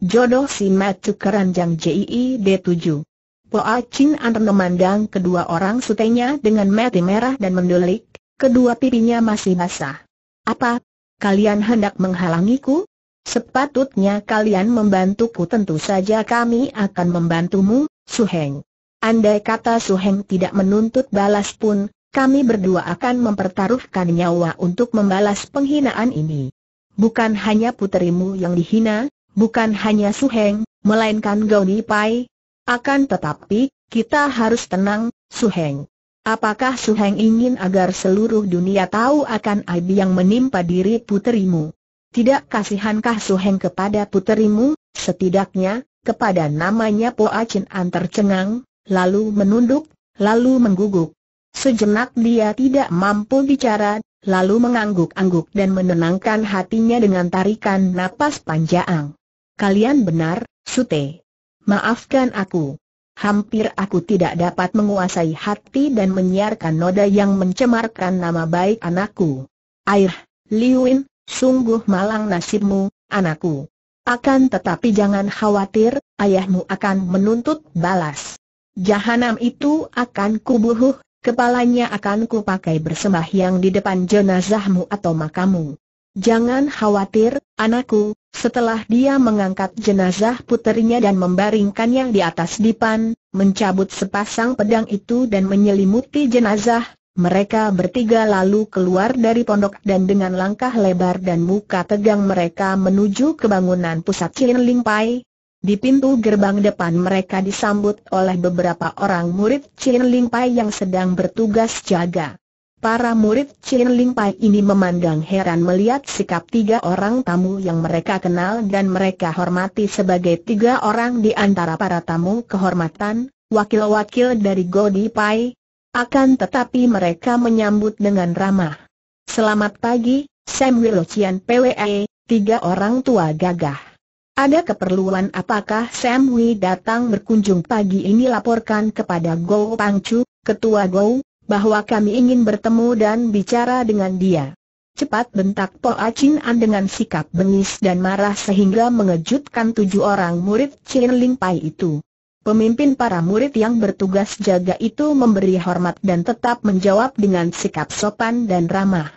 Jodoh si Matu keranjang JII D7. Poa Chin An memandang kedua orang sutenya dengan mata merah dan mendelik, kedua pipinya masih basah. Apa? Kalian hendak menghalangiku? Sepatutnya kalian membantuku tentu saja kami akan membantumu, Suheng. Andai kata Suheng tidak menuntut balas pun, kami berdua akan mempertaruhkan nyawa untuk membalas penghinaan ini. Bukan hanya puterimu yang dihina, bukan hanya Su Heng, melainkan Ni Pai. Akan tetapi, kita harus tenang, Su Heng. Apakah Su Heng ingin agar seluruh dunia tahu akan aib yang menimpa diri puterimu? Tidak kasihankah Heng kepada puterimu, setidaknya, kepada namanya Poa Chin An tercengang, lalu menunduk, lalu mengguguk. Sejenak dia tidak mampu bicara, lalu mengangguk-angguk dan menenangkan hatinya dengan tarikan napas panjang. Kalian benar, Sute. Maafkan aku. Hampir aku tidak dapat menguasai hati dan menyiarkan noda yang mencemarkan nama baik anakku. Air, Liuin, sungguh malang nasibmu, anakku. Akan tetapi jangan khawatir, ayahmu akan menuntut balas. Jahanam itu akan kubuhuh, kepalanya akan kupakai bersembahyang di depan jenazahmu atau makamu. Jangan khawatir, anakku, setelah dia mengangkat jenazah puterinya dan membaringkannya di atas dipan, mencabut sepasang pedang itu dan menyelimuti jenazah, mereka bertiga lalu keluar dari pondok dan dengan langkah lebar dan muka tegang mereka menuju ke bangunan pusat Chin Pai. Di pintu gerbang depan mereka disambut oleh beberapa orang murid Chin Pai yang sedang bertugas jaga. Para murid Chin Ling Pai ini memandang heran melihat sikap tiga orang tamu yang mereka kenal dan mereka hormati sebagai tiga orang di antara para tamu kehormatan, wakil-wakil dari Godi Pai. Akan tetapi mereka menyambut dengan ramah. Selamat pagi, Sam Wilocian PWE, tiga orang tua gagah. Ada keperluan apakah Sam Wei datang berkunjung pagi ini laporkan kepada Go Pangcu, ketua Go, bahwa kami ingin bertemu dan bicara dengan dia. Cepat bentak Po Chin An dengan sikap bengis dan marah sehingga mengejutkan tujuh orang murid Chin Ling Pai itu. Pemimpin para murid yang bertugas jaga itu memberi hormat dan tetap menjawab dengan sikap sopan dan ramah.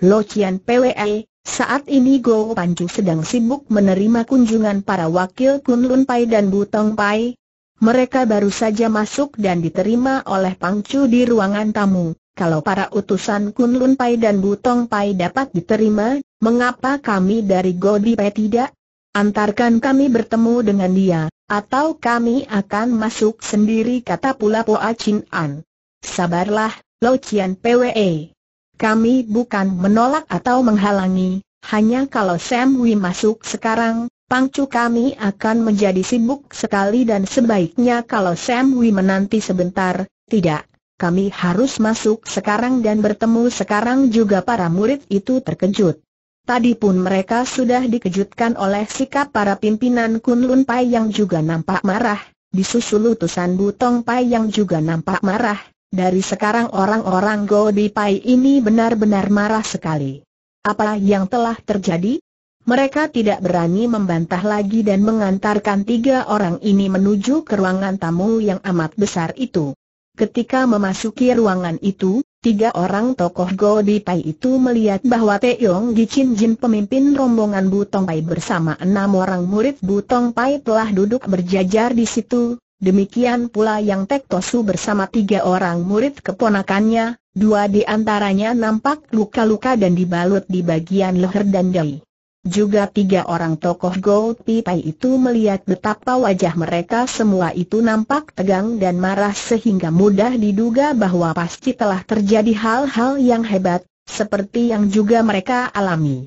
Lo Chian PWE, saat ini Go Panju sedang sibuk menerima kunjungan para wakil Kun Lun Pai dan Butong Pai, mereka baru saja masuk dan diterima oleh Pangcu di ruangan tamu. Kalau para utusan Kunlun Pai dan Butong Pai dapat diterima, mengapa kami dari Godi Pai tidak? Antarkan kami bertemu dengan dia, atau kami akan masuk sendiri kata pula Po A Chin An. Sabarlah, Lo Chian PWE. Kami bukan menolak atau menghalangi, hanya kalau Sam Wi masuk sekarang, Pangcu kami akan menjadi sibuk sekali dan sebaiknya kalau Sam Wei menanti sebentar, tidak, kami harus masuk sekarang dan bertemu sekarang juga para murid itu terkejut. Tadi pun mereka sudah dikejutkan oleh sikap para pimpinan Kunlun Pai yang juga nampak marah, disusul utusan Butong Pai yang juga nampak marah. Dari sekarang orang-orang Godi Pai ini benar-benar marah sekali. Apa yang telah terjadi? Mereka tidak berani membantah lagi dan mengantarkan tiga orang ini menuju ke ruangan tamu yang amat besar itu. Ketika memasuki ruangan itu, tiga orang tokoh Godi Pai itu melihat bahwa Teong Gichin Jin pemimpin rombongan Butong Pai bersama enam orang murid Butong Pai telah duduk berjajar di situ, demikian pula yang Tek Tosu bersama tiga orang murid keponakannya, dua di antaranya nampak luka-luka dan dibalut di bagian leher dan dahi. Juga tiga orang tokoh Gold Pipai itu melihat betapa wajah mereka semua itu nampak tegang dan marah sehingga mudah diduga bahwa pasti telah terjadi hal-hal yang hebat, seperti yang juga mereka alami.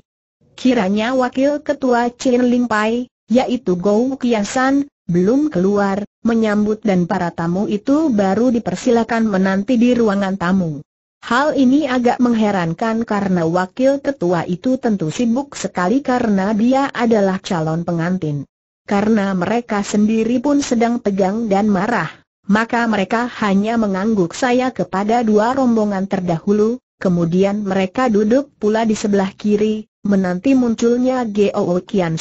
Kiranya Wakil Ketua Chin Ling Pai, yaitu Gou Kiasan, belum keluar, menyambut dan para tamu itu baru dipersilakan menanti di ruangan tamu. Hal ini agak mengherankan karena wakil ketua itu tentu sibuk sekali karena dia adalah calon pengantin. Karena mereka sendiri pun sedang tegang dan marah, maka mereka hanya mengangguk saya kepada dua rombongan terdahulu, kemudian mereka duduk pula di sebelah kiri, menanti munculnya Geo Kian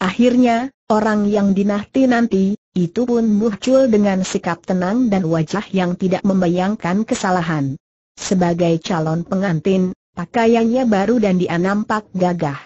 Akhirnya, orang yang dinanti-nanti, itu pun muncul dengan sikap tenang dan wajah yang tidak membayangkan kesalahan. Sebagai calon pengantin, pakaiannya baru dan dia nampak gagah.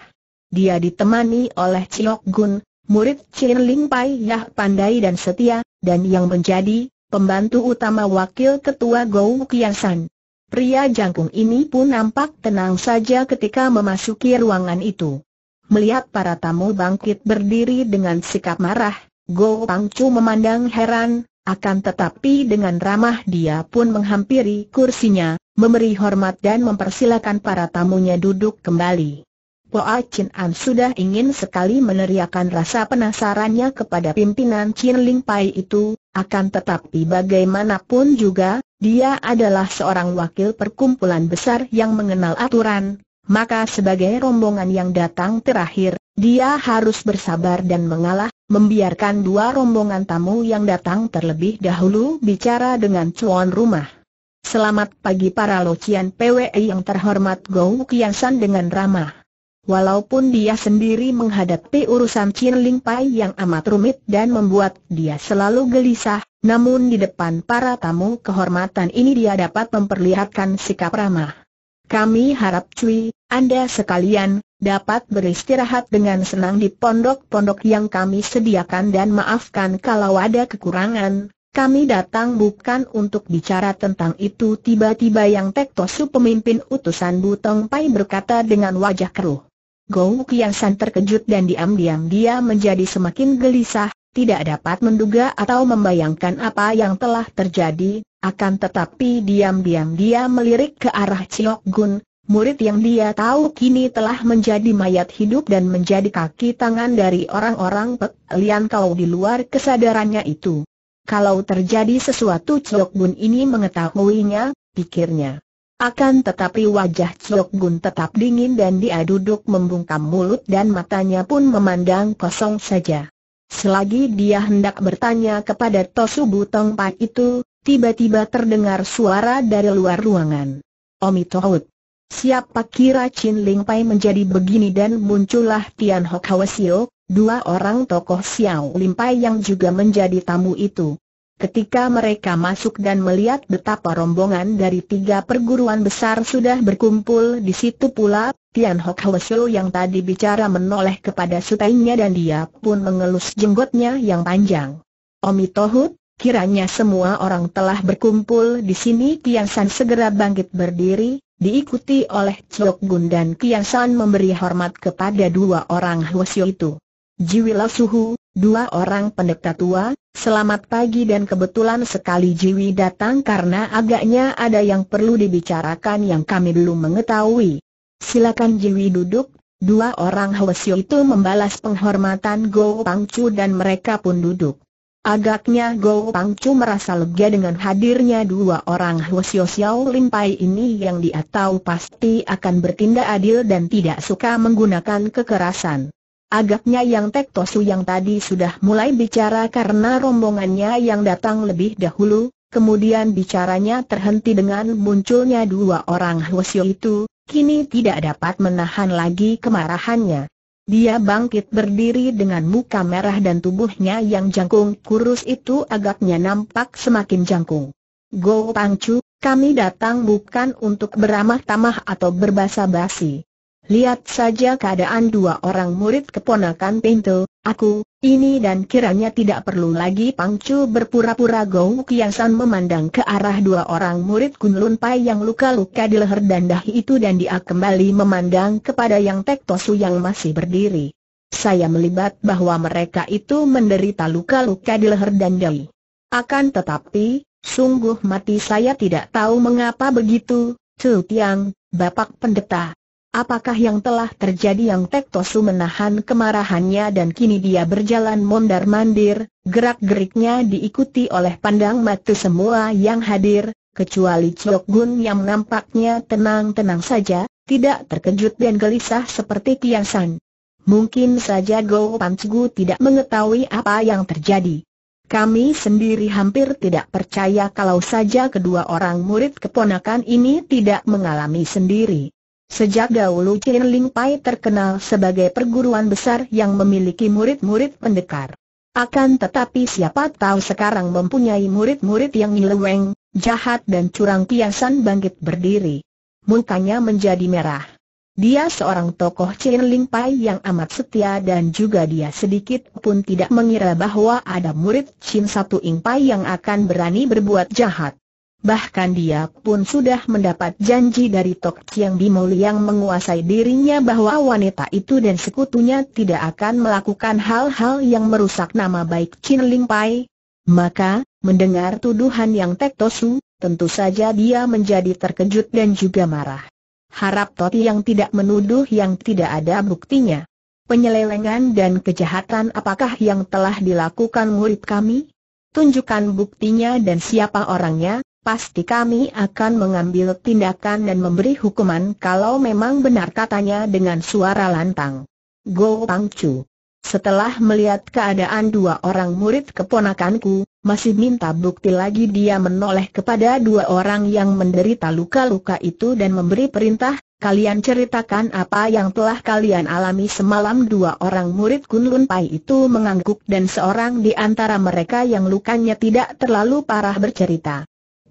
Dia ditemani oleh Ciok Gun, murid Chin Ling Pai Yah pandai dan setia, dan yang menjadi pembantu utama wakil ketua Gou Kiasan. Pria jangkung ini pun nampak tenang saja ketika memasuki ruangan itu. Melihat para tamu bangkit berdiri dengan sikap marah, Gou Pangcu memandang heran, akan tetapi dengan ramah dia pun menghampiri kursinya, memberi hormat dan mempersilakan para tamunya duduk kembali. Poa Chin An sudah ingin sekali meneriakan rasa penasarannya kepada pimpinan Chin Ling Pai itu, akan tetapi bagaimanapun juga, dia adalah seorang wakil perkumpulan besar yang mengenal aturan, maka sebagai rombongan yang datang terakhir, dia harus bersabar dan mengalah, membiarkan dua rombongan tamu yang datang terlebih dahulu bicara dengan Cuan rumah. Selamat pagi para locian PWE yang terhormat Gou Kiansan dengan ramah. Walaupun dia sendiri menghadapi urusan Chin Ling Pai yang amat rumit dan membuat dia selalu gelisah, namun di depan para tamu kehormatan ini dia dapat memperlihatkan sikap ramah. Kami harap Cui, Anda sekalian, dapat beristirahat dengan senang di pondok-pondok yang kami sediakan dan maafkan kalau ada kekurangan. Kami datang bukan untuk bicara tentang itu tiba-tiba yang Tektosu pemimpin utusan Butong Pai berkata dengan wajah keruh. Gou Kian San terkejut dan diam-diam dia menjadi semakin gelisah, tidak dapat menduga atau membayangkan apa yang telah terjadi, akan tetapi diam-diam dia melirik ke arah Chiok Gun, Murid yang dia tahu kini telah menjadi mayat hidup dan menjadi kaki tangan dari orang-orang Pek Lian Kau di luar kesadarannya itu. Kalau terjadi sesuatu Chok Bun ini mengetahuinya, pikirnya. Akan tetapi wajah Chok Bun tetap dingin dan dia duduk membungkam mulut dan matanya pun memandang kosong saja. Selagi dia hendak bertanya kepada Tosu Butong Pak itu, tiba-tiba terdengar suara dari luar ruangan. Omi Siapa kira Chin Ling Pai menjadi begini dan muncullah Tian Hwa Sio, dua orang tokoh Xiao Lim Pai yang juga menjadi tamu itu. Ketika mereka masuk dan melihat betapa rombongan dari tiga perguruan besar sudah berkumpul di situ pula, Tian Hwa Sio yang tadi bicara menoleh kepada sutainya dan dia pun mengelus jenggotnya yang panjang. Omi Tohut, kiranya semua orang telah berkumpul di sini Tian San segera bangkit berdiri, diikuti oleh Chok Gun dan Kian San memberi hormat kepada dua orang Hwasyo itu. Jiwila Suhu, dua orang pendeta tua, selamat pagi dan kebetulan sekali Jiwi datang karena agaknya ada yang perlu dibicarakan yang kami belum mengetahui. Silakan Jiwi duduk, dua orang Hwasyo itu membalas penghormatan Go Pangcu dan mereka pun duduk. Agaknya Go Pangcu merasa lega dengan hadirnya dua orang Hwasyo Xiao Limpai ini yang dia tahu pasti akan bertindak adil dan tidak suka menggunakan kekerasan. Agaknya yang Tek Tosu yang tadi sudah mulai bicara karena rombongannya yang datang lebih dahulu, kemudian bicaranya terhenti dengan munculnya dua orang Hwasyo itu, kini tidak dapat menahan lagi kemarahannya. Dia bangkit berdiri dengan muka merah dan tubuhnya yang jangkung kurus itu agaknya nampak semakin jangkung. Go Pangcu, kami datang bukan untuk beramah-tamah atau berbasa-basi. Lihat saja keadaan dua orang murid keponakan pintu aku, ini dan kiranya tidak perlu lagi Pangcu berpura-pura Gong Kiasan memandang ke arah dua orang murid Kunlun Pai yang luka-luka di leher dan dahi itu dan dia kembali memandang kepada yang Tektosu yang masih berdiri. Saya melibat bahwa mereka itu menderita luka-luka di leher dan dahi. Akan tetapi, sungguh mati saya tidak tahu mengapa begitu, Chu Tiang, Bapak Pendeta, Apakah yang telah terjadi yang Tektosu menahan kemarahannya dan kini dia berjalan mondar-mandir, gerak-geriknya diikuti oleh pandang mata semua yang hadir, kecuali Chok Gun yang nampaknya tenang-tenang saja, tidak terkejut dan gelisah seperti Tian San. Mungkin saja Go Pansgu tidak mengetahui apa yang terjadi. Kami sendiri hampir tidak percaya kalau saja kedua orang murid keponakan ini tidak mengalami sendiri. Sejak dahulu Chin Ling Pai terkenal sebagai perguruan besar yang memiliki murid-murid pendekar. Akan tetapi siapa tahu sekarang mempunyai murid-murid yang nyeleweng, jahat dan curang kiasan bangkit berdiri. Mukanya menjadi merah. Dia seorang tokoh Chin Ling Pai yang amat setia dan juga dia sedikit pun tidak mengira bahwa ada murid Chin Satu Ing Pai yang akan berani berbuat jahat. Bahkan dia pun sudah mendapat janji dari Tok Chiang Bimol yang menguasai dirinya bahwa wanita itu dan sekutunya tidak akan melakukan hal-hal yang merusak nama baik Chin Ling Pai. Maka, mendengar tuduhan yang tektosu, tentu saja dia menjadi terkejut dan juga marah. Harap Tok yang tidak menuduh yang tidak ada buktinya. Penyelewengan dan kejahatan apakah yang telah dilakukan murid kami? Tunjukkan buktinya dan siapa orangnya, pasti kami akan mengambil tindakan dan memberi hukuman kalau memang benar katanya dengan suara lantang. Go Pangcu. Setelah melihat keadaan dua orang murid keponakanku, masih minta bukti lagi dia menoleh kepada dua orang yang menderita luka-luka itu dan memberi perintah, kalian ceritakan apa yang telah kalian alami semalam dua orang murid Kunlun Pai itu mengangguk dan seorang di antara mereka yang lukanya tidak terlalu parah bercerita.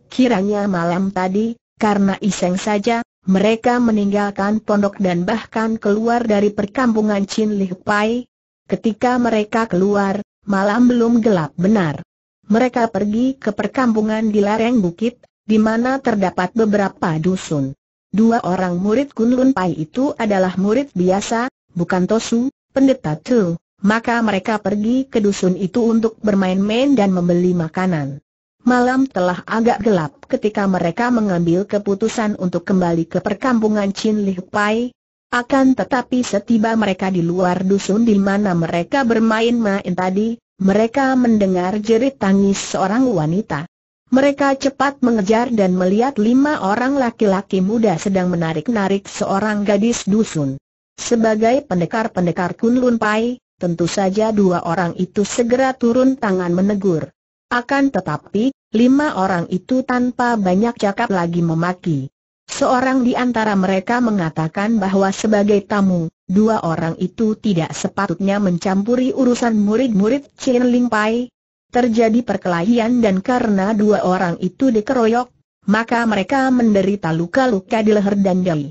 Kiranya malam tadi, karena iseng saja, mereka meninggalkan pondok dan bahkan keluar dari perkampungan Chin Li Pai. Ketika mereka keluar, malam belum gelap benar. Mereka pergi ke perkampungan di lereng bukit, di mana terdapat beberapa dusun. Dua orang murid Kunlun Pai itu adalah murid biasa, bukan Tosu, pendeta Tu. Maka mereka pergi ke dusun itu untuk bermain-main dan membeli makanan. Malam telah agak gelap ketika mereka mengambil keputusan untuk kembali ke perkampungan Chin Li Pai. Akan tetapi setiba mereka di luar dusun di mana mereka bermain-main tadi, mereka mendengar jerit tangis seorang wanita. Mereka cepat mengejar dan melihat lima orang laki-laki muda sedang menarik-narik seorang gadis dusun. Sebagai pendekar-pendekar Kunlun Pai, tentu saja dua orang itu segera turun tangan menegur. Akan tetapi, lima orang itu tanpa banyak cakap lagi memaki. Seorang di antara mereka mengatakan bahwa sebagai tamu, dua orang itu tidak sepatutnya mencampuri urusan murid-murid Chen Ling Pai. Terjadi perkelahian dan karena dua orang itu dikeroyok, maka mereka menderita luka-luka di leher dan dahi.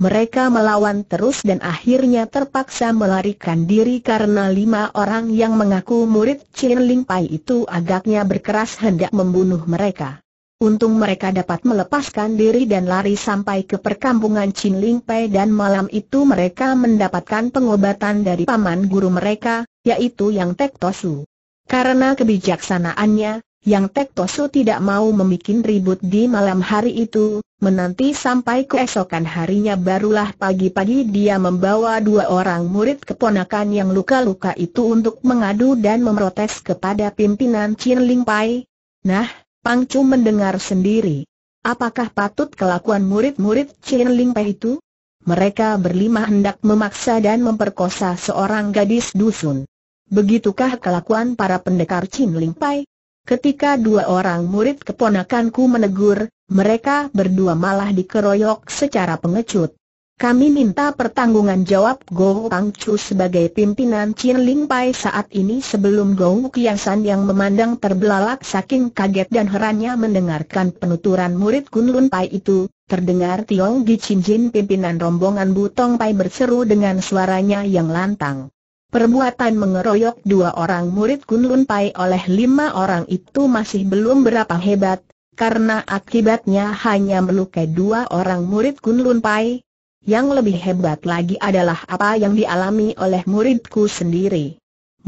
Mereka melawan terus dan akhirnya terpaksa melarikan diri karena lima orang yang mengaku murid Chin Ling Pai itu agaknya berkeras hendak membunuh mereka. Untung mereka dapat melepaskan diri dan lari sampai ke perkampungan Chin Ling Pai dan malam itu mereka mendapatkan pengobatan dari paman guru mereka, yaitu Yang Tek Tosu. Karena kebijaksanaannya, yang Tek Tosu tidak mau membuat ribut di malam hari itu, menanti sampai keesokan harinya barulah pagi-pagi dia membawa dua orang murid keponakan yang luka-luka itu untuk mengadu dan memprotes kepada pimpinan Chin Ling Pai. Nah, Pang Chu mendengar sendiri. Apakah patut kelakuan murid-murid Chin Ling Pai itu? Mereka berlima hendak memaksa dan memperkosa seorang gadis dusun. Begitukah kelakuan para pendekar Chin Ling Pai? Ketika dua orang murid keponakanku menegur, mereka berdua malah dikeroyok secara pengecut. Kami minta pertanggungan jawab Go Kang Chu sebagai pimpinan Chin Ling Pai saat ini sebelum Go Kiasan yang memandang terbelalak saking kaget dan herannya mendengarkan penuturan murid Kun Lun Pai itu, terdengar Tiong Gi Chin Jin pimpinan rombongan Butong Pai berseru dengan suaranya yang lantang. Perbuatan mengeroyok dua orang murid Kunlun Pai oleh lima orang itu masih belum berapa hebat, karena akibatnya hanya melukai dua orang murid Kunlun Pai. Yang lebih hebat lagi adalah apa yang dialami oleh muridku sendiri.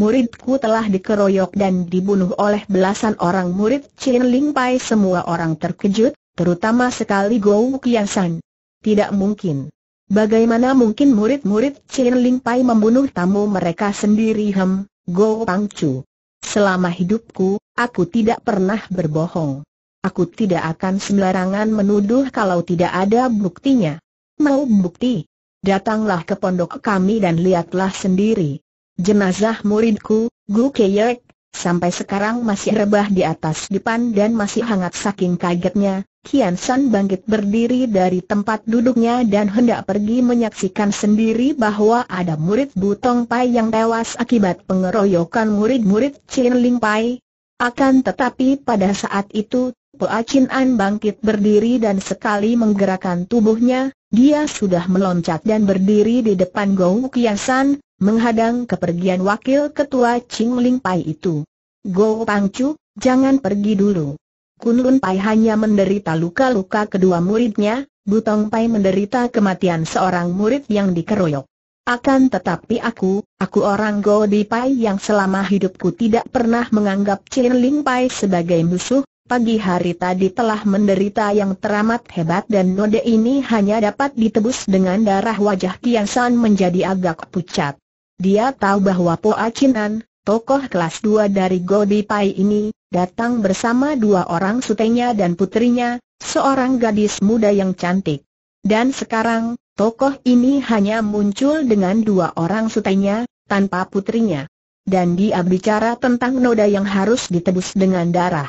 Muridku telah dikeroyok dan dibunuh oleh belasan orang murid Chin Ling Pai semua orang terkejut, terutama sekali Gou Kiasan. Tidak mungkin. Bagaimana mungkin murid-murid Chin Ling Pai membunuh tamu mereka sendiri hem, Go Pang Chu? Selama hidupku, aku tidak pernah berbohong. Aku tidak akan sembarangan menuduh kalau tidak ada buktinya. Mau bukti? Datanglah ke pondok kami dan lihatlah sendiri. Jenazah muridku, Gu Keyek, Sampai sekarang masih rebah di atas dipan dan masih hangat saking kagetnya, Kian San bangkit berdiri dari tempat duduknya dan hendak pergi menyaksikan sendiri bahwa ada murid Butong Pai yang tewas akibat pengeroyokan murid-murid Chin Ling Pai. Akan tetapi pada saat itu, Poa Chin An bangkit berdiri dan sekali menggerakkan tubuhnya, dia sudah meloncat dan berdiri di depan Gou Kian San, menghadang kepergian wakil ketua Ching Ling Pai itu. Go Pangcu, jangan pergi dulu. Kun Lun Pai hanya menderita luka-luka kedua muridnya, Butong Pai menderita kematian seorang murid yang dikeroyok. Akan tetapi aku, aku orang Go Di Pai yang selama hidupku tidak pernah menganggap Ching Ling Pai sebagai musuh, Pagi hari tadi telah menderita yang teramat hebat dan noda ini hanya dapat ditebus dengan darah wajah Kian San menjadi agak pucat. Dia tahu bahwa Po Acinan, tokoh kelas dua dari Godi Pai ini, datang bersama dua orang sutenya dan putrinya, seorang gadis muda yang cantik. Dan sekarang, tokoh ini hanya muncul dengan dua orang sutenya, tanpa putrinya. Dan dia bicara tentang noda yang harus ditebus dengan darah.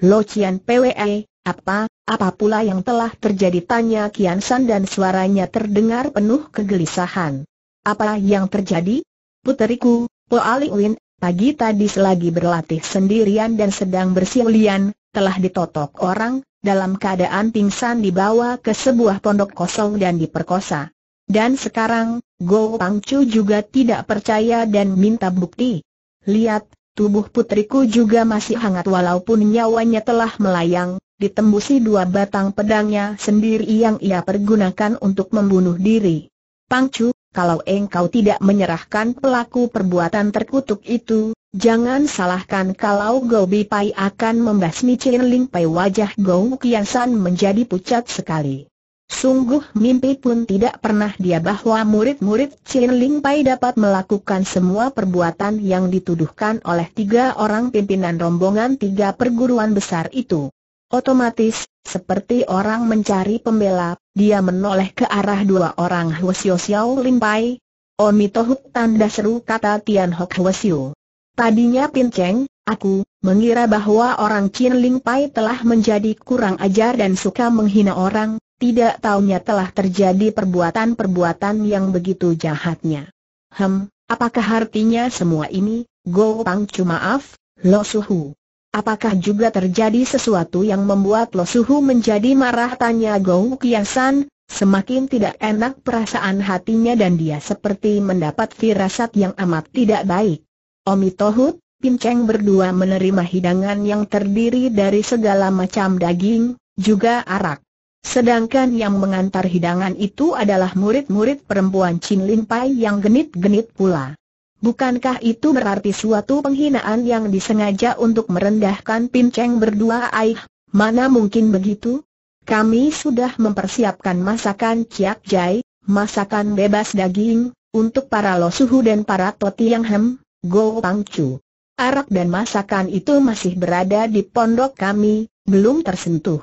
Lo Cian PWE, apa, apa pula yang telah terjadi tanya Kian San dan suaranya terdengar penuh kegelisahan. Apa yang terjadi? Puteriku, Po Win, pagi tadi selagi berlatih sendirian dan sedang bersiulian, telah ditotok orang, dalam keadaan pingsan dibawa ke sebuah pondok kosong dan diperkosa. Dan sekarang, Go Pangcu juga tidak percaya dan minta bukti. Lihat, tubuh putriku juga masih hangat walaupun nyawanya telah melayang, ditembusi dua batang pedangnya sendiri yang ia pergunakan untuk membunuh diri. Pangcu, kalau engkau tidak menyerahkan pelaku perbuatan terkutuk itu, jangan salahkan kalau Gobi Pai akan membasmi Chin Ling Pai wajah Gou Kian San menjadi pucat sekali. Sungguh mimpi pun tidak pernah dia bahwa murid-murid Chin Ling Pai dapat melakukan semua perbuatan yang dituduhkan oleh tiga orang pimpinan rombongan tiga perguruan besar itu. Otomatis, seperti orang mencari pembela, dia menoleh ke arah dua orang Hwasyo Xiao Lin Pai. Omitohuk tanda seru kata Tian Hok Hwasyo. Tadinya Cheng, aku, mengira bahwa orang Chin Ling Pai telah menjadi kurang ajar dan suka menghina orang, tidak taunya telah terjadi perbuatan-perbuatan yang begitu jahatnya. Hem, apakah artinya semua ini, Go Pang Chu maaf, Lo Suhu? Apakah juga terjadi sesuatu yang membuat Lo Suhu menjadi marah tanya Gong Kiasan, semakin tidak enak perasaan hatinya dan dia seperti mendapat firasat yang amat tidak baik. Omi Tohut, Cheng berdua menerima hidangan yang terdiri dari segala macam daging, juga arak. Sedangkan yang mengantar hidangan itu adalah murid-murid perempuan Chin Lin Pai yang genit-genit pula. Bukankah itu berarti suatu penghinaan yang disengaja untuk merendahkan pinceng berdua aih? Mana mungkin begitu? Kami sudah mempersiapkan masakan ciak jai, masakan bebas daging, untuk para losuhu dan para toti yang hem, go pangcu. Arak dan masakan itu masih berada di pondok kami, belum tersentuh.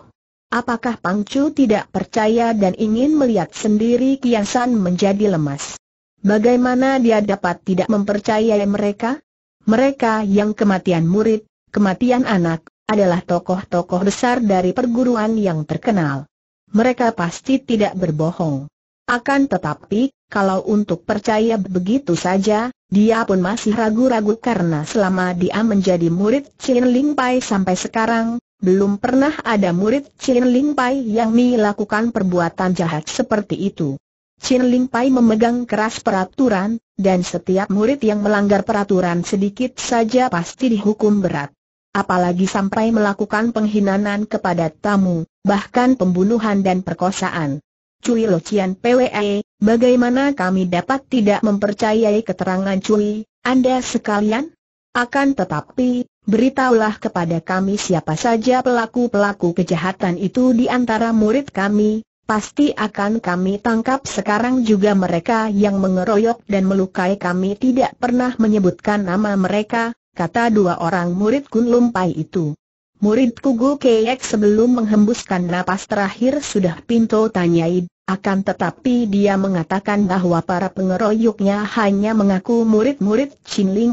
Apakah Pangcu tidak percaya dan ingin melihat sendiri kiansan menjadi lemas? Bagaimana dia dapat tidak mempercayai mereka? Mereka yang kematian murid, kematian anak, adalah tokoh-tokoh besar dari perguruan yang terkenal. Mereka pasti tidak berbohong. Akan tetapi, kalau untuk percaya begitu saja, dia pun masih ragu-ragu karena selama dia menjadi murid Chin Ling Pai sampai sekarang, belum pernah ada murid Chin Ling Pai yang melakukan perbuatan jahat seperti itu. Chin Ling Pai memegang keras peraturan, dan setiap murid yang melanggar peraturan sedikit saja pasti dihukum berat. Apalagi sampai melakukan penghinaan kepada tamu, bahkan pembunuhan dan perkosaan. Cui Lo Cian PWE, bagaimana kami dapat tidak mempercayai keterangan Cui, Anda sekalian? Akan tetapi, beritahulah kepada kami siapa saja pelaku-pelaku kejahatan itu di antara murid kami, Pasti akan kami tangkap sekarang juga mereka yang mengeroyok dan melukai kami tidak pernah menyebutkan nama mereka, kata dua orang murid Kun Lumpai itu. Murid Kugu Keek sebelum menghembuskan napas terakhir sudah pintu tanyai, akan tetapi dia mengatakan bahwa para pengeroyoknya hanya mengaku murid-murid Chin Ling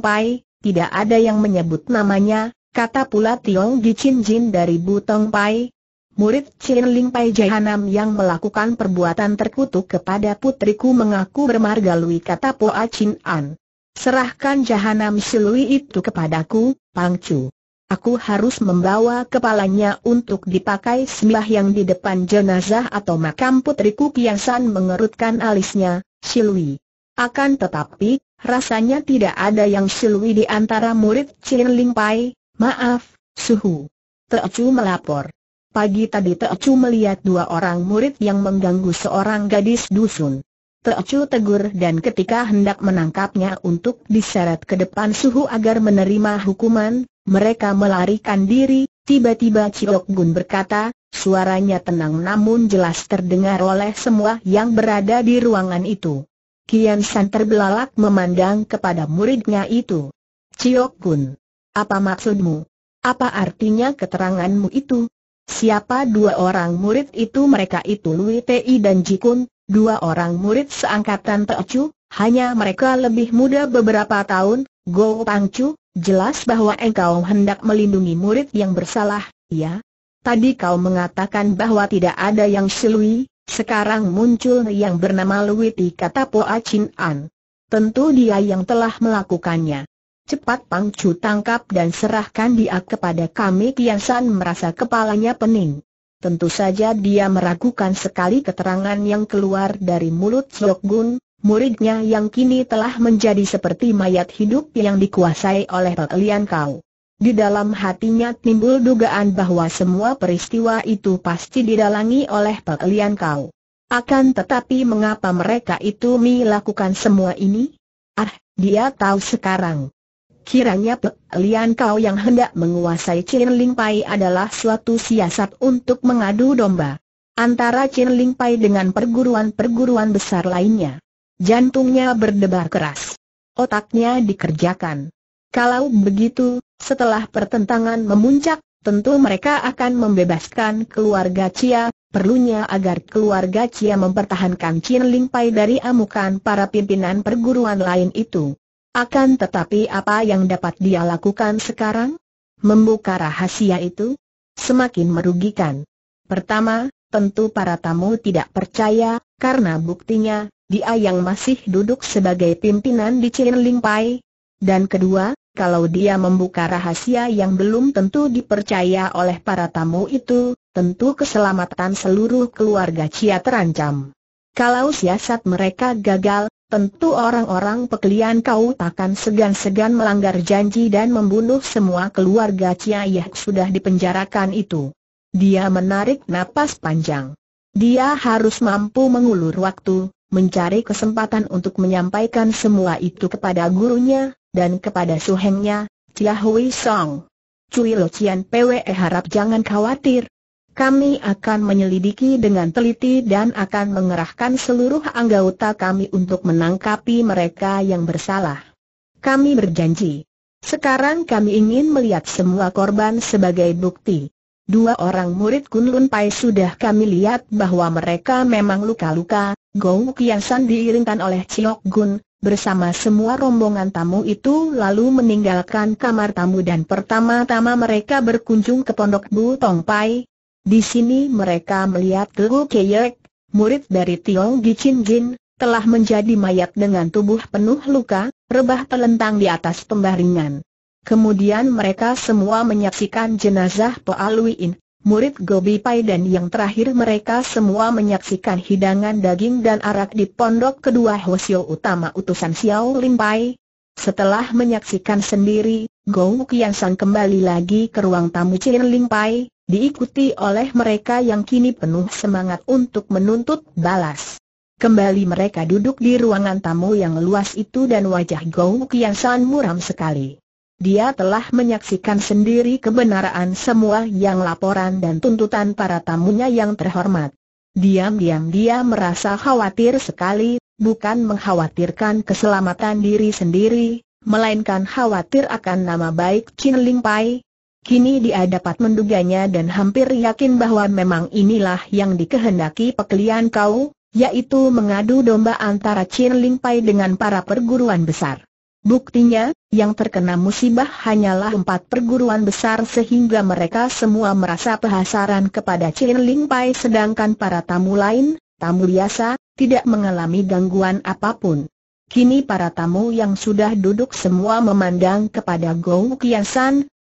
tidak ada yang menyebut namanya, kata pula Tiong Gichin Chin Jin dari Butong Pai, murid Chin Ling Pai Jahanam yang melakukan perbuatan terkutuk kepada putriku mengaku bermarga Lui kata A Chin An. Serahkan Jahanam Silui itu kepadaku, Pang Chu. Aku harus membawa kepalanya untuk dipakai sembah yang di depan jenazah atau makam putriku Kiasan mengerutkan alisnya, Silwi. Akan tetapi, rasanya tidak ada yang Silwi di antara murid Chin Ling Pai, maaf, Suhu. Teocu melapor. Pagi tadi Teocu melihat dua orang murid yang mengganggu seorang gadis dusun. Teocu tegur dan ketika hendak menangkapnya untuk diseret ke depan suhu agar menerima hukuman, mereka melarikan diri, tiba-tiba Ciok Gun berkata, suaranya tenang namun jelas terdengar oleh semua yang berada di ruangan itu. Kian San terbelalak memandang kepada muridnya itu. Ciok Gun, apa maksudmu? Apa artinya keteranganmu itu? Siapa dua orang murid itu mereka itu Lui Tei dan Jikun, dua orang murid seangkatan Teocu, hanya mereka lebih muda beberapa tahun, Go Pangcu, jelas bahwa engkau hendak melindungi murid yang bersalah, ya? Tadi kau mengatakan bahwa tidak ada yang selui. sekarang muncul yang bernama Lui Tei kata Po Chin An. Tentu dia yang telah melakukannya. Cepat Pang Chu tangkap dan serahkan dia kepada kami Kian San merasa kepalanya pening. Tentu saja dia meragukan sekali keterangan yang keluar dari mulut Sok Gun, muridnya yang kini telah menjadi seperti mayat hidup yang dikuasai oleh Pelian Kau. Di dalam hatinya timbul dugaan bahwa semua peristiwa itu pasti didalangi oleh Pelian Kau. Akan tetapi mengapa mereka itu melakukan semua ini? Ah, dia tahu sekarang. Kiranya Pek Lian Kau yang hendak menguasai Chin Ling Pai adalah suatu siasat untuk mengadu domba antara Chin Ling Pai dengan perguruan-perguruan besar lainnya. Jantungnya berdebar keras. Otaknya dikerjakan. Kalau begitu, setelah pertentangan memuncak, tentu mereka akan membebaskan keluarga Chia, perlunya agar keluarga Chia mempertahankan Chin Ling Pai dari amukan para pimpinan perguruan lain itu. Akan tetapi apa yang dapat dia lakukan sekarang? Membuka rahasia itu? Semakin merugikan. Pertama, tentu para tamu tidak percaya, karena buktinya, dia yang masih duduk sebagai pimpinan di Chin Ling Pai. Dan kedua, kalau dia membuka rahasia yang belum tentu dipercaya oleh para tamu itu, tentu keselamatan seluruh keluarga Cia terancam. Kalau siasat mereka gagal, Tentu orang-orang pekelian kau takkan segan-segan melanggar janji dan membunuh semua keluarga Cia Yeh sudah dipenjarakan itu. Dia menarik napas panjang. Dia harus mampu mengulur waktu, mencari kesempatan untuk menyampaikan semua itu kepada gurunya, dan kepada suhengnya, Cia Hui Song. Cui Lo Cian Pwe harap jangan khawatir, kami akan menyelidiki dengan teliti dan akan mengerahkan seluruh anggota kami untuk menangkapi mereka yang bersalah. Kami berjanji. Sekarang kami ingin melihat semua korban sebagai bukti. Dua orang murid Kunlun Pai sudah kami lihat bahwa mereka memang luka-luka, Gong Kiansan diiringkan oleh Chiok Gun, bersama semua rombongan tamu itu lalu meninggalkan kamar tamu dan pertama-tama mereka berkunjung ke Pondok Bu Tong Pai, di sini mereka melihat Lu Keyek, murid dari Tiong Gichin Jin, telah menjadi mayat dengan tubuh penuh luka, rebah telentang di atas pembaringan. Kemudian mereka semua menyaksikan jenazah Poaluin, murid Gobi Pai dan yang terakhir mereka semua menyaksikan hidangan daging dan arak di pondok kedua Hosio utama utusan Xiao Lim Pai. Setelah menyaksikan sendiri, Gou Kian Sang kembali lagi ke ruang tamu Chin Lim Pai, diikuti oleh mereka yang kini penuh semangat untuk menuntut balas. Kembali mereka duduk di ruangan tamu yang luas itu dan wajah Gou Kian San muram sekali. Dia telah menyaksikan sendiri kebenaran semua yang laporan dan tuntutan para tamunya yang terhormat. Diam-diam dia merasa khawatir sekali, bukan mengkhawatirkan keselamatan diri sendiri, melainkan khawatir akan nama baik Chin Ling Pai, Kini dia dapat menduganya dan hampir yakin bahwa memang inilah yang dikehendaki pekelian kau, yaitu mengadu domba antara Chin Ling Pai dengan para perguruan besar. Buktinya, yang terkena musibah hanyalah empat perguruan besar sehingga mereka semua merasa pehasaran kepada Chin Ling Pai sedangkan para tamu lain, tamu biasa, tidak mengalami gangguan apapun. Kini para tamu yang sudah duduk semua memandang kepada Gou Kian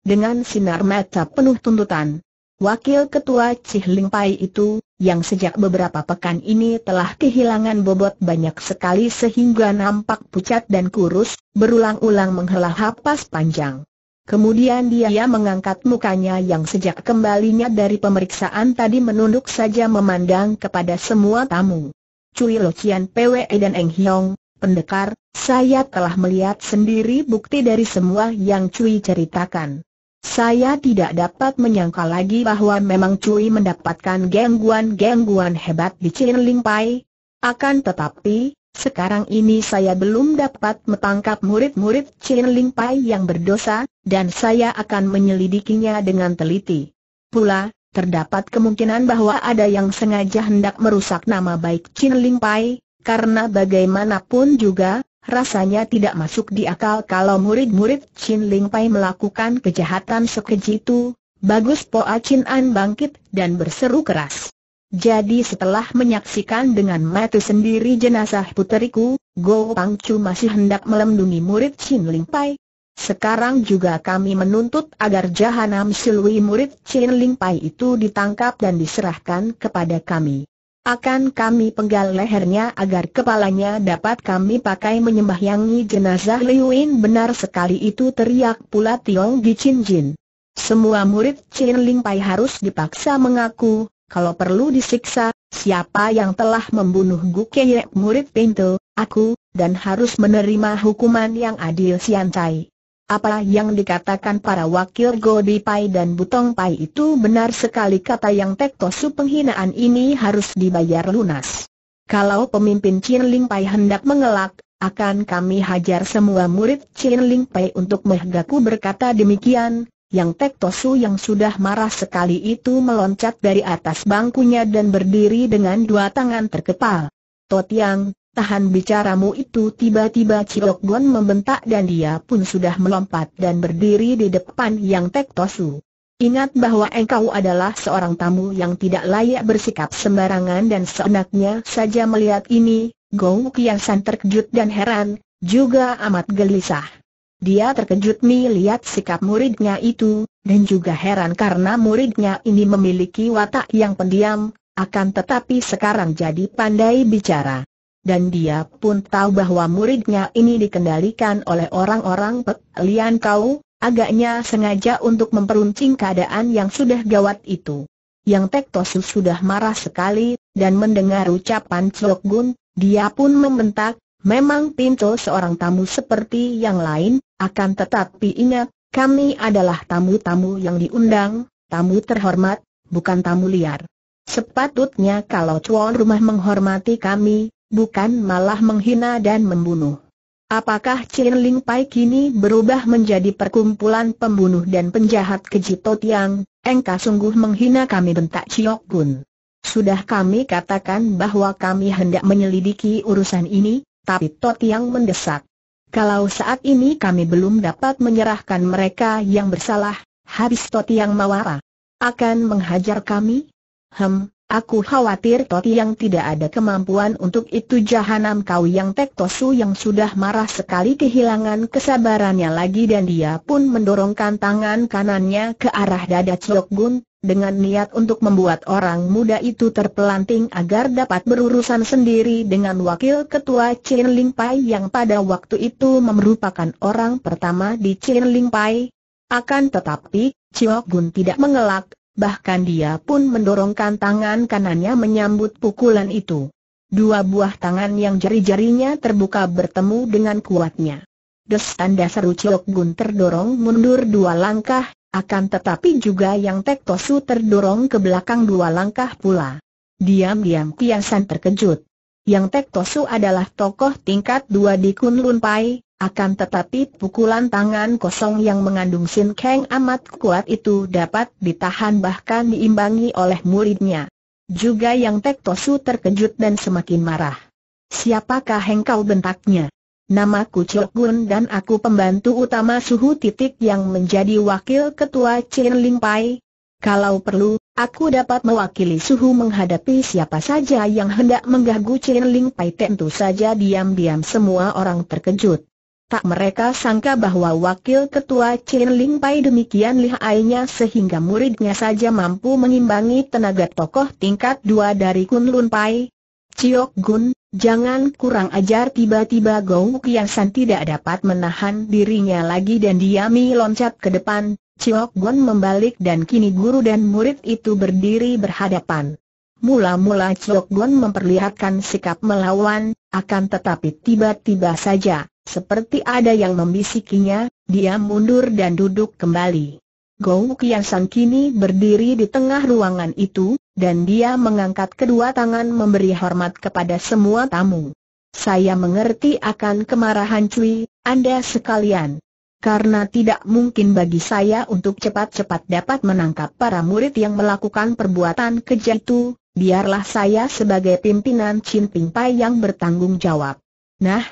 dengan sinar mata penuh tuntutan. Wakil Ketua Cih Ling Pai itu, yang sejak beberapa pekan ini telah kehilangan bobot banyak sekali sehingga nampak pucat dan kurus, berulang-ulang menghela hapas panjang. Kemudian dia mengangkat mukanya yang sejak kembalinya dari pemeriksaan tadi menunduk saja memandang kepada semua tamu. Cui Lo Cian PWE dan Eng Hiong, pendekar, saya telah melihat sendiri bukti dari semua yang Cui ceritakan. Saya tidak dapat menyangka lagi bahwa memang Cui mendapatkan gangguan-gangguan hebat di Chin Ling Pai. Akan tetapi, sekarang ini saya belum dapat menangkap murid-murid Chin Ling Pai yang berdosa, dan saya akan menyelidikinya dengan teliti. Pula, terdapat kemungkinan bahwa ada yang sengaja hendak merusak nama baik Chin Ling Pai, karena bagaimanapun juga, Rasanya tidak masuk di akal kalau murid-murid Chin Ling Pai melakukan kejahatan sekeji itu, bagus Po Chin An bangkit dan berseru keras. Jadi setelah menyaksikan dengan mata sendiri jenazah puteriku, Go Pang Chu masih hendak melindungi murid Chin Ling Pai. Sekarang juga kami menuntut agar Jahanam Silwi murid Chin Ling Pai itu ditangkap dan diserahkan kepada kami. Akan kami penggal lehernya agar kepalanya dapat kami pakai menyembahyangi jenazah Liuin benar sekali itu teriak pula Tiong Gichin Jin. Semua murid Chin Ling Pai harus dipaksa mengaku, kalau perlu disiksa, siapa yang telah membunuh Gu Gukeyek murid pintu, aku, dan harus menerima hukuman yang adil Siantai. Apa yang dikatakan para wakil Godi Pai dan Butong Pai itu benar sekali kata yang tektosu penghinaan ini harus dibayar lunas. Kalau pemimpin Chin Ling Pai hendak mengelak, akan kami hajar semua murid Chin Ling Pai untuk mehgaku berkata demikian, yang Tektosu yang sudah marah sekali itu meloncat dari atas bangkunya dan berdiri dengan dua tangan terkepal. Totiang, Tahan bicaramu itu tiba-tiba Ciok Guan membentak dan dia pun sudah melompat dan berdiri di depan Yang Tek Tosu. Ingat bahwa engkau adalah seorang tamu yang tidak layak bersikap sembarangan dan seenaknya saja melihat ini, Gou Kiasan terkejut dan heran, juga amat gelisah. Dia terkejut melihat sikap muridnya itu, dan juga heran karena muridnya ini memiliki watak yang pendiam, akan tetapi sekarang jadi pandai bicara dan dia pun tahu bahwa muridnya ini dikendalikan oleh orang-orang Lian Kau, agaknya sengaja untuk memperuncing keadaan yang sudah gawat itu. Yang Tektosu sudah marah sekali, dan mendengar ucapan Chok Gun, dia pun membentak, memang pintu seorang tamu seperti yang lain, akan tetapi ingat, kami adalah tamu-tamu yang diundang, tamu terhormat, bukan tamu liar. Sepatutnya kalau cuan rumah menghormati kami, bukan malah menghina dan membunuh. Apakah Chin Ling Pai kini berubah menjadi perkumpulan pembunuh dan penjahat keji Totiang? Engkau sungguh menghina kami bentak Chiok Gun. Sudah kami katakan bahwa kami hendak menyelidiki urusan ini, tapi Totiang mendesak. Kalau saat ini kami belum dapat menyerahkan mereka yang bersalah, habis Totiang Mawara. Akan menghajar kami? Hem, Aku khawatir Toti yang tidak ada kemampuan untuk itu jahanam kau yang Tektosu yang sudah marah sekali kehilangan kesabarannya lagi dan dia pun mendorongkan tangan kanannya ke arah dada Chok Gun, dengan niat untuk membuat orang muda itu terpelanting agar dapat berurusan sendiri dengan wakil ketua Chin Ling Pai yang pada waktu itu merupakan orang pertama di Chin Ling Pai. Akan tetapi, Chok Gun tidak mengelak, bahkan dia pun mendorongkan tangan kanannya menyambut pukulan itu. Dua buah tangan yang jari-jarinya terbuka bertemu dengan kuatnya. Des tanda seru Gun terdorong mundur dua langkah, akan tetapi juga yang Tek Tosu terdorong ke belakang dua langkah pula. Diam-diam Kiasan terkejut. Yang Tek Tosu adalah tokoh tingkat dua di Kunlun Pai, akan tetapi pukulan tangan kosong yang mengandung Sin Kang amat kuat itu dapat ditahan bahkan diimbangi oleh muridnya. Juga yang Tek Tosu terkejut dan semakin marah. Siapakah engkau bentaknya? Nama ku Chok Gun dan aku pembantu utama Suhu Titik yang menjadi wakil ketua Chin Ling Pai. Kalau perlu, aku dapat mewakili Suhu menghadapi siapa saja yang hendak mengganggu Chin Ling Pai tentu saja diam-diam semua orang terkejut. Tak mereka sangka bahwa wakil ketua Chin Ling Pai demikian lihainya sehingga muridnya saja mampu mengimbangi tenaga tokoh tingkat dua dari Kun Lun Pai. Ciok Gun, jangan kurang ajar tiba-tiba Gou Kiasan tidak dapat menahan dirinya lagi dan diami loncat ke depan. Ciok Gun membalik dan kini guru dan murid itu berdiri berhadapan. Mula-mula Ciok Gun memperlihatkan sikap melawan, akan tetapi tiba-tiba saja seperti ada yang membisikinya, dia mundur dan duduk kembali. Gou Kian kini berdiri di tengah ruangan itu, dan dia mengangkat kedua tangan memberi hormat kepada semua tamu. Saya mengerti akan kemarahan Cui, Anda sekalian. Karena tidak mungkin bagi saya untuk cepat-cepat dapat menangkap para murid yang melakukan perbuatan keji itu, biarlah saya sebagai pimpinan Chin Pai yang bertanggung jawab. Nah,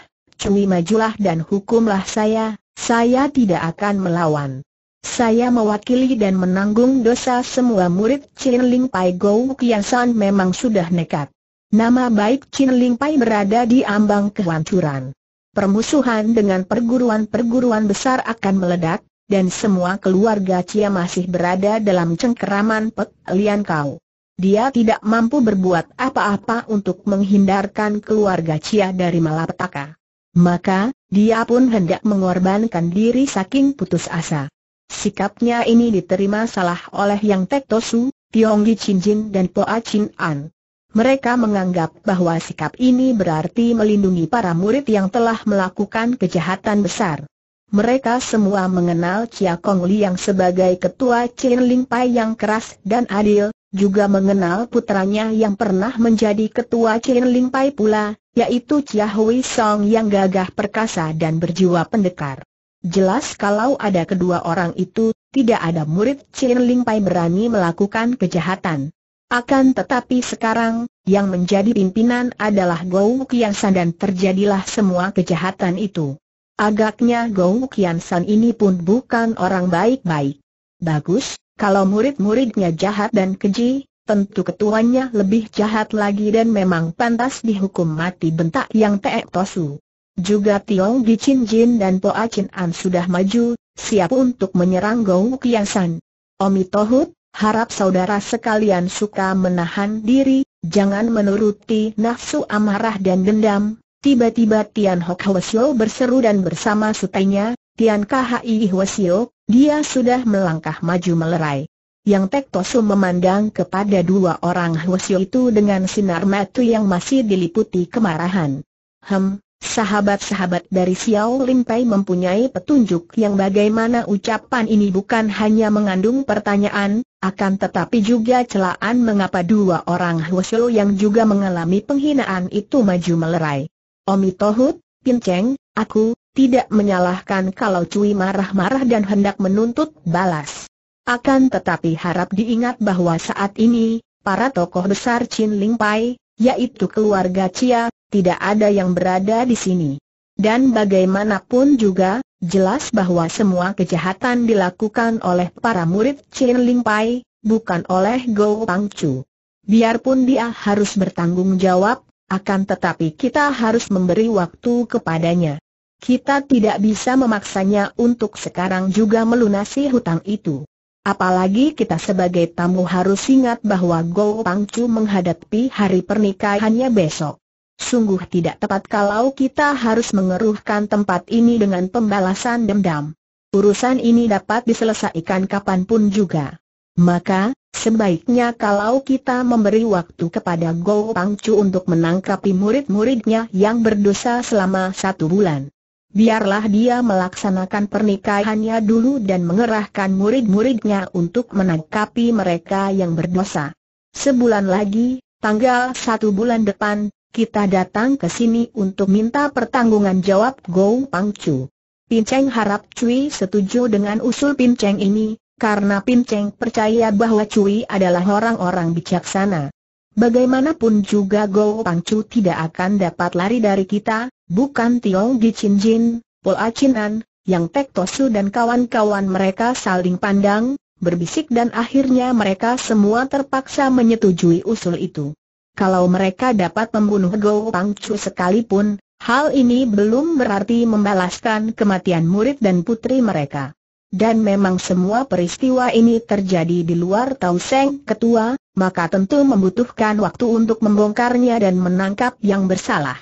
Cui majulah dan hukumlah saya, saya tidak akan melawan. Saya mewakili dan menanggung dosa semua murid Chin Ling Pai Gou Kian memang sudah nekat. Nama baik Chin Ling Pai berada di ambang kehancuran. Permusuhan dengan perguruan-perguruan besar akan meledak, dan semua keluarga Cia masih berada dalam cengkeraman Pek Lian Kau. Dia tidak mampu berbuat apa-apa untuk menghindarkan keluarga Cia dari malapetaka. Maka, dia pun hendak mengorbankan diri saking putus asa. Sikapnya ini diterima salah oleh yang Tektosu, Tiong Di Chin Jin dan Poa Chin An. Mereka menganggap bahwa sikap ini berarti melindungi para murid yang telah melakukan kejahatan besar. Mereka semua mengenal Chia Kong Liang sebagai ketua Chin Ling Pai yang keras dan adil, juga mengenal putranya yang pernah menjadi ketua Chin Ling Pai pula, yaitu Chia Hui Song yang gagah perkasa dan berjiwa pendekar. Jelas kalau ada kedua orang itu, tidak ada murid Chin Ling Pai berani melakukan kejahatan. Akan tetapi sekarang, yang menjadi pimpinan adalah Gou Kian dan terjadilah semua kejahatan itu. Agaknya Gou Kian ini pun bukan orang baik-baik. Bagus, kalau murid-muridnya jahat dan keji, tentu ketuanya lebih jahat lagi dan memang pantas dihukum mati bentak yang Teek Tosu. Juga Tiong Di Chin Jin dan A Chin An sudah maju, siap untuk menyerang Gou Kian San. Omi Tohut, harap saudara sekalian suka menahan diri, jangan menuruti nafsu amarah dan dendam. Tiba-tiba Tian Hok Hwasyo berseru dan bersama sutainya, Tian Khi Hwasyo, dia sudah melangkah maju melerai yang Tektosu memandang kepada dua orang Hwasyo itu dengan sinar mata yang masih diliputi kemarahan. Hem, sahabat-sahabat dari Xiao Limpei mempunyai petunjuk yang bagaimana ucapan ini bukan hanya mengandung pertanyaan, akan tetapi juga celaan mengapa dua orang Hwasyo yang juga mengalami penghinaan itu maju melerai. Omi Tohut, Pinceng, aku, tidak menyalahkan kalau Cui marah-marah dan hendak menuntut balas. Akan tetapi harap diingat bahwa saat ini, para tokoh besar Chin Ling Pai, yaitu keluarga Chia, tidak ada yang berada di sini. Dan bagaimanapun juga, jelas bahwa semua kejahatan dilakukan oleh para murid Chin Ling Pai, bukan oleh Go Pang Chu. Biarpun dia harus bertanggung jawab, akan tetapi kita harus memberi waktu kepadanya. Kita tidak bisa memaksanya untuk sekarang juga melunasi hutang itu. Apalagi kita sebagai tamu harus ingat bahwa Go Pangcu menghadapi hari pernikahannya besok. Sungguh tidak tepat kalau kita harus mengeruhkan tempat ini dengan pembalasan dendam. Urusan ini dapat diselesaikan kapanpun juga. Maka, sebaiknya kalau kita memberi waktu kepada Go Pangcu untuk menangkapi murid-muridnya yang berdosa selama satu bulan biarlah dia melaksanakan pernikahannya dulu dan mengerahkan murid-muridnya untuk menangkapi mereka yang berdosa. Sebulan lagi, tanggal satu bulan depan, kita datang ke sini untuk minta pertanggungan jawab Gou Pang Chu. Pin Cheng harap Cui setuju dengan usul Pin Cheng ini, karena Pin Cheng percaya bahwa Cui adalah orang-orang bijaksana. Bagaimanapun juga Gou Pang Chu tidak akan dapat lari dari kita, bukan Tiong di Chin Jin, Pol Acinan, yang Tek Tosu dan kawan-kawan mereka saling pandang, berbisik dan akhirnya mereka semua terpaksa menyetujui usul itu. Kalau mereka dapat membunuh Go Pang Chu sekalipun, hal ini belum berarti membalaskan kematian murid dan putri mereka. Dan memang semua peristiwa ini terjadi di luar Tau Seng Ketua, maka tentu membutuhkan waktu untuk membongkarnya dan menangkap yang bersalah.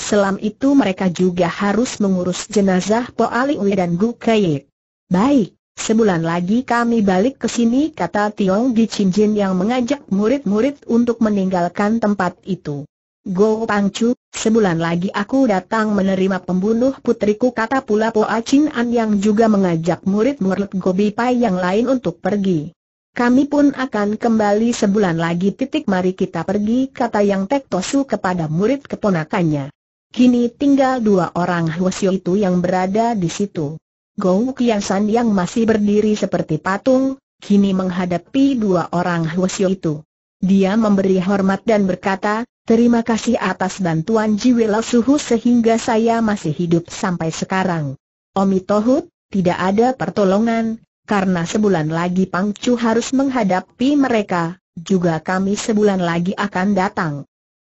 Selam itu mereka juga harus mengurus jenazah Po Aliui dan Gu Kei. Baik, sebulan lagi kami balik ke sini kata Tiong Di Jin yang mengajak murid-murid untuk meninggalkan tempat itu. Go Pang Chu, sebulan lagi aku datang menerima pembunuh putriku kata pula Po A Chin An yang juga mengajak murid-murid Go Pai yang lain untuk pergi. Kami pun akan kembali sebulan lagi titik mari kita pergi kata yang Tosu kepada murid keponakannya. Kini tinggal dua orang Huasio itu yang berada di situ. Gou Kian San yang masih berdiri seperti patung, kini menghadapi dua orang Huasio itu. Dia memberi hormat dan berkata, Terima kasih atas bantuan Jiwela Suhu sehingga saya masih hidup sampai sekarang. Omi Tohut, tidak ada pertolongan, karena sebulan lagi Pang Chu harus menghadapi mereka, juga kami sebulan lagi akan datang.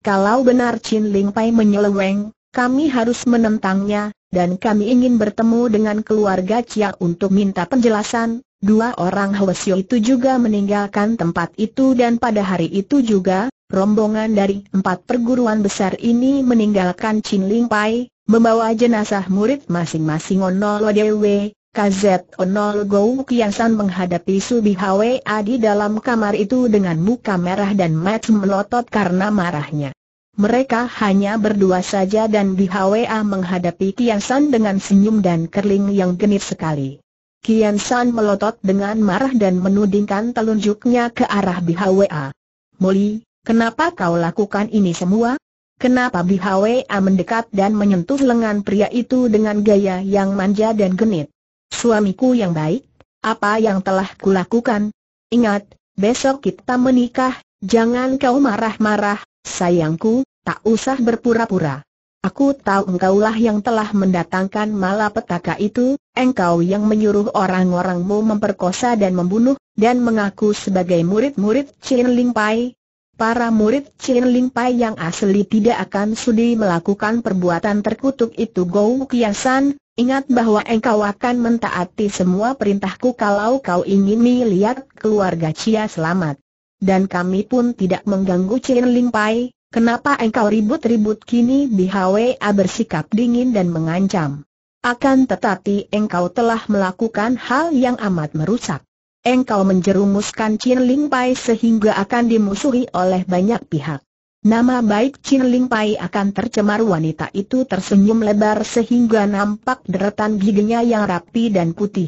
Kalau benar Chin Ling Pai menyeleweng, kami harus menentangnya, dan kami ingin bertemu dengan keluarga Chia untuk minta penjelasan. Dua orang Hwasyo itu juga meninggalkan tempat itu dan pada hari itu juga, rombongan dari empat perguruan besar ini meninggalkan Chin Ling Pai, membawa jenazah murid masing-masing Onol Dewe, KZ Onol Gou Kiasan menghadapi Subi Hwa di dalam kamar itu dengan muka merah dan mat melotot karena marahnya. Mereka hanya berdua saja dan di HWA menghadapi Kian San dengan senyum dan kerling yang genit sekali. Kian San melotot dengan marah dan menudingkan telunjuknya ke arah BHWA. Moli, kenapa kau lakukan ini semua? Kenapa BHWA mendekat dan menyentuh lengan pria itu dengan gaya yang manja dan genit? Suamiku yang baik, apa yang telah kulakukan? Ingat, besok kita menikah, jangan kau marah-marah, Sayangku, tak usah berpura-pura. Aku tahu engkaulah yang telah mendatangkan malapetaka itu, engkau yang menyuruh orang-orangmu memperkosa dan membunuh, dan mengaku sebagai murid-murid Chin Ling Pai. Para murid Chin Ling Pai yang asli tidak akan sudi melakukan perbuatan terkutuk itu Gou Kiasan, ingat bahwa engkau akan mentaati semua perintahku kalau kau ingin melihat keluarga Cia selamat dan kami pun tidak mengganggu Chin Ling Pai, kenapa engkau ribut-ribut kini BHWA bersikap dingin dan mengancam. Akan tetapi engkau telah melakukan hal yang amat merusak. Engkau menjerumuskan Chin Ling Pai sehingga akan dimusuhi oleh banyak pihak. Nama baik Chin Ling Pai akan tercemar wanita itu tersenyum lebar sehingga nampak deretan giginya yang rapi dan putih.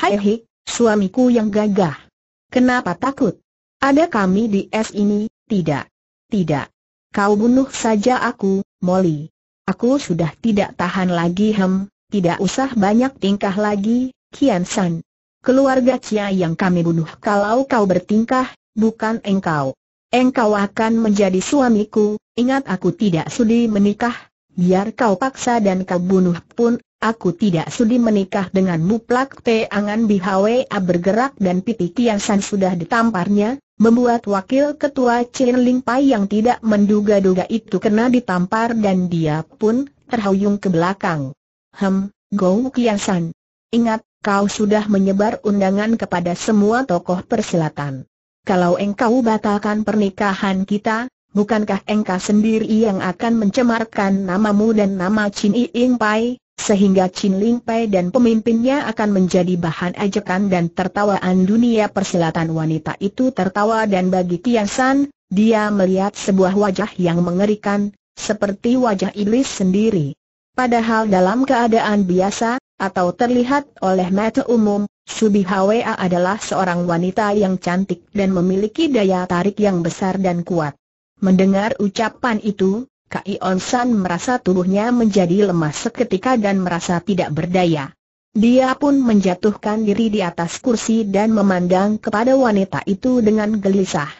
Hai hik, suamiku yang gagah. Kenapa takut? Ada kami di es ini, tidak. Tidak. Kau bunuh saja aku, Molly. Aku sudah tidak tahan lagi hem, tidak usah banyak tingkah lagi, Kian San. Keluarga Cia yang kami bunuh kalau kau bertingkah, bukan engkau. Engkau akan menjadi suamiku, ingat aku tidak sudi menikah. Biar kau paksa dan kau bunuh pun, aku tidak sudi menikah denganmu plak teangan bihawe bergerak dan pipi Kian San sudah ditamparnya, membuat wakil ketua Chen Ling Pai yang tidak menduga-duga itu kena ditampar dan dia pun terhuyung ke belakang. Hem, Gou Kiasan. Ingat, kau sudah menyebar undangan kepada semua tokoh persilatan. Kalau engkau batalkan pernikahan kita, bukankah engkau sendiri yang akan mencemarkan namamu dan nama Chin Ying Pai? sehingga Chin Ling Pei dan pemimpinnya akan menjadi bahan ajakan dan tertawaan dunia persilatan wanita itu tertawa dan bagi Tian San, dia melihat sebuah wajah yang mengerikan, seperti wajah iblis sendiri. Padahal dalam keadaan biasa, atau terlihat oleh mata umum, Subi Hwa adalah seorang wanita yang cantik dan memiliki daya tarik yang besar dan kuat. Mendengar ucapan itu, Kai Onsan merasa tubuhnya menjadi lemah seketika dan merasa tidak berdaya. Dia pun menjatuhkan diri di atas kursi dan memandang kepada wanita itu dengan gelisah.